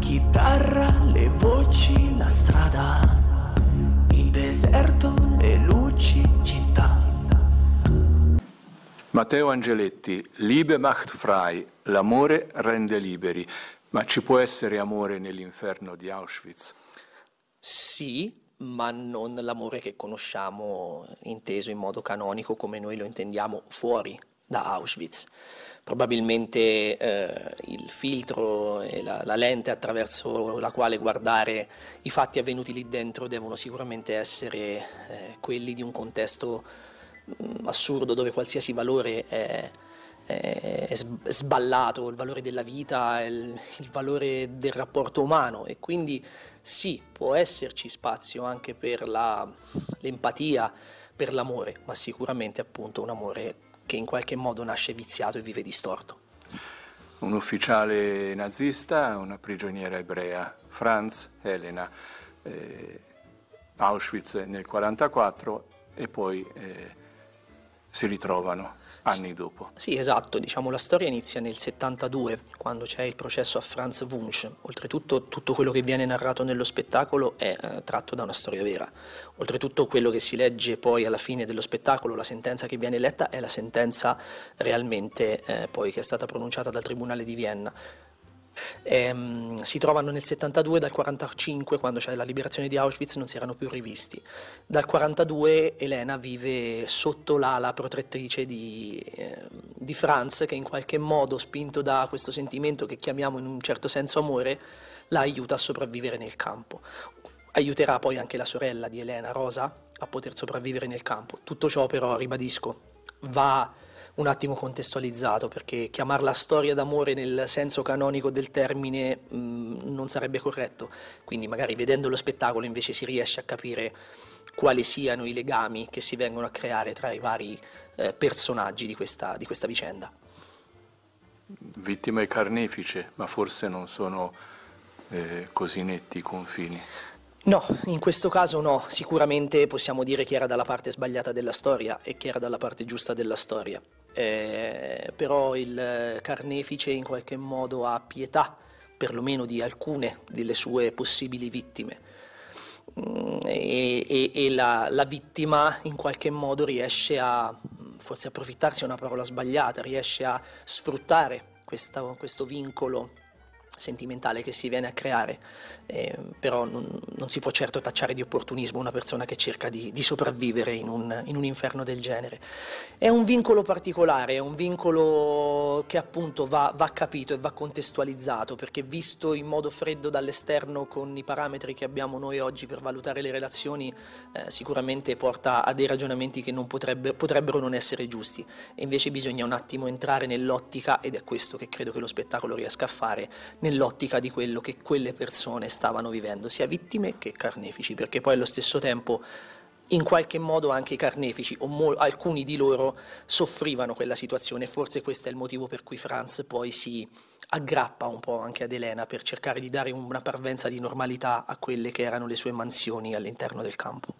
chitarra, le voci, la strada, il deserto, le luci, città. Matteo Angeletti, Liebe macht frei, l'amore rende liberi, ma ci può essere amore nell'inferno di Auschwitz? Sì, ma non l'amore che conosciamo inteso in modo canonico come noi lo intendiamo fuori da Auschwitz. Probabilmente eh, il filtro e la, la, lente attraverso la quale guardare i fatti avvenuti lì dentro devono sicuramente essere eh, quelli di un contesto mh, mm, assurdo dove qualsiasi valore è, è, è, sballato, il valore della vita, il, il valore del rapporto umano e quindi sì, può esserci spazio anche per la, l'empatia, per l'amore, ma sicuramente appunto un amore che in qualche modo nasce viziato e vive distorto. Un ufficiale nazista, una prigioniera ebrea, Franz Helena, eh, Auschwitz nel 1944 e poi eh, si ritrovano anni dopo. Sì, esatto, diciamo la storia inizia nel 72, quando c'è il processo a Franz Wunsch. Oltretutto tutto quello che viene narrato nello spettacolo è eh, tratto da una storia vera. Oltretutto quello che si legge poi alla fine dello spettacolo, la sentenza che viene letta, è la sentenza realmente eh, poi che è stata pronunciata dal Tribunale di Vienna ehm, si trovano nel 72 dal 45 quando c'è la liberazione di Auschwitz non si erano più rivisti dal 42 Elena vive sotto l'ala protettrice di, eh, di Franz che in qualche modo spinto da questo sentimento che chiamiamo in un certo senso amore la aiuta a sopravvivere nel campo aiuterà poi anche la sorella di Elena Rosa a poter sopravvivere nel campo tutto ciò però ribadisco va un attimo contestualizzato, perché chiamarla storia d'amore nel senso canonico del termine mh, mm, non sarebbe corretto, quindi magari vedendo lo spettacolo invece si riesce a capire quali siano i legami che si vengono a creare tra i vari eh, personaggi di questa, di questa vicenda. Vittime carnefice, ma forse non sono eh, così netti i confini. No, in questo caso no, sicuramente possiamo dire che era dalla parte sbagliata della storia e che era dalla parte giusta della storia eh, però il carnefice in qualche modo ha pietà perlomeno di alcune delle sue possibili vittime mm, e, e, e la, la, vittima in qualche modo riesce a, forse approfittarsi è una parola sbagliata, riesce a sfruttare questa, questo vincolo sentimentale che si viene a creare, eh, però non, non, si può certo tacciare di opportunismo una persona che cerca di, di sopravvivere in un, in un, inferno del genere. È un vincolo particolare, è un vincolo che appunto va, va, capito e va contestualizzato, perché visto in modo freddo dall'esterno con i parametri che abbiamo noi oggi per valutare le relazioni, eh, sicuramente porta a dei ragionamenti che non potrebbe, potrebbero non essere giusti, e invece bisogna un attimo entrare nell'ottica, ed è questo che credo che lo spettacolo riesca a fare, nell'ottica di quello che quelle persone stavano vivendo, sia vittime che carnefici, perché poi allo stesso tempo in qualche modo anche i carnefici o alcuni di loro soffrivano quella situazione e forse questo è il motivo per cui Franz poi si aggrappa un po' anche ad Elena per cercare di dare una parvenza di normalità a quelle che erano le sue mansioni all'interno del campo.